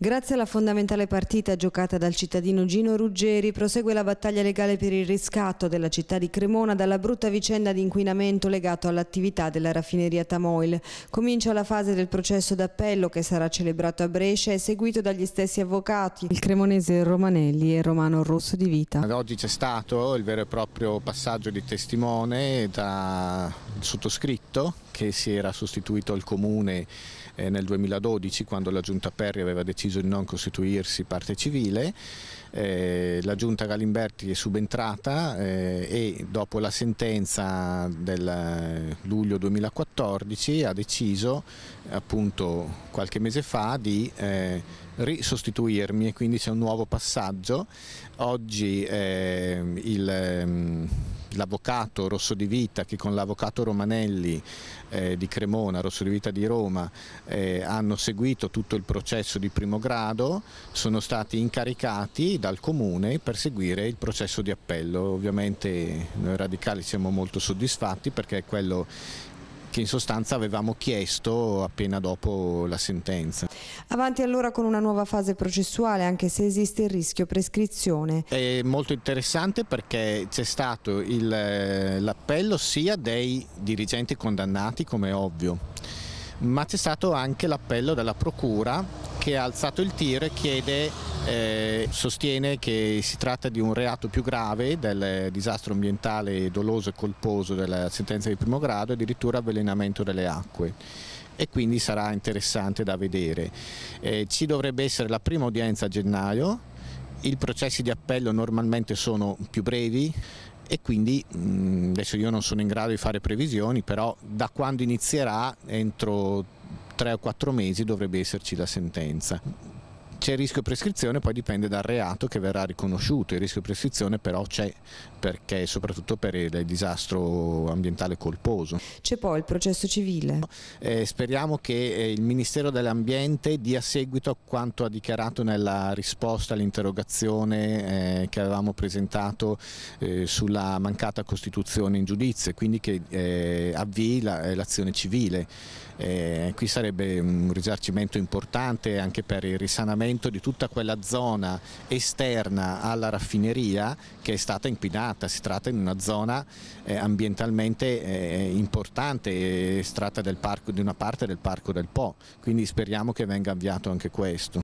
Grazie alla fondamentale partita giocata dal cittadino Gino Ruggeri prosegue la battaglia legale per il riscatto della città di Cremona dalla brutta vicenda di inquinamento legato all'attività della raffineria Tamoil. Comincia la fase del processo d'appello che sarà celebrato a Brescia e seguito dagli stessi avvocati, il cremonese Romanelli e Romano Rosso di Vita. Ad oggi c'è stato il vero e proprio passaggio di testimone da sottoscritto che si era sostituito al comune eh, nel 2012 quando la giunta Perri aveva deciso di non costituirsi parte civile, eh, la giunta Galimberti è subentrata eh, e dopo la sentenza del luglio 2014 ha deciso appunto qualche mese fa di eh, risostituirmi e quindi c'è un nuovo passaggio. Oggi eh, il ehm, l'avvocato Rosso di Vita che con l'avvocato Romanelli eh, di Cremona, Rosso di Vita di Roma, eh, hanno seguito tutto il processo di primo grado, sono stati incaricati dal comune per seguire il processo di appello. Ovviamente noi radicali siamo molto soddisfatti perché è quello che in sostanza avevamo chiesto appena dopo la sentenza. Avanti allora con una nuova fase processuale anche se esiste il rischio prescrizione. È molto interessante perché c'è stato eh, l'appello sia dei dirigenti condannati come ovvio ma c'è stato anche l'appello della procura che ha alzato il tir chiede, eh, sostiene che si tratta di un reato più grave del disastro ambientale doloso e colposo della sentenza di primo grado, addirittura avvelenamento delle acque e quindi sarà interessante da vedere. Eh, ci dovrebbe essere la prima udienza a gennaio, i processi di appello normalmente sono più brevi, e quindi mm, adesso io non sono in grado di fare previsioni, però da quando inizierà entro tre o quattro mesi dovrebbe esserci la sentenza c'è il rischio prescrizione, poi dipende dal reato che verrà riconosciuto, il rischio prescrizione però c'è perché soprattutto per il disastro ambientale colposo. C'è poi il processo civile. Eh, speriamo che eh, il Ministero dell'Ambiente dia seguito a quanto ha dichiarato nella risposta all'interrogazione eh, che avevamo presentato eh, sulla mancata costituzione in giudizio e quindi che eh, avvii eh, l'azione la, civile. qui sarebbe un risarcimento importante anche per il risanamento trattamento di tutta quella zona esterna alla raffineria che è stata inquinata, si tratta di una zona eh, ambientalmente eh, importante, si tratta del parco, di una parte del parco del Po, quindi speriamo che venga avviato anche questo.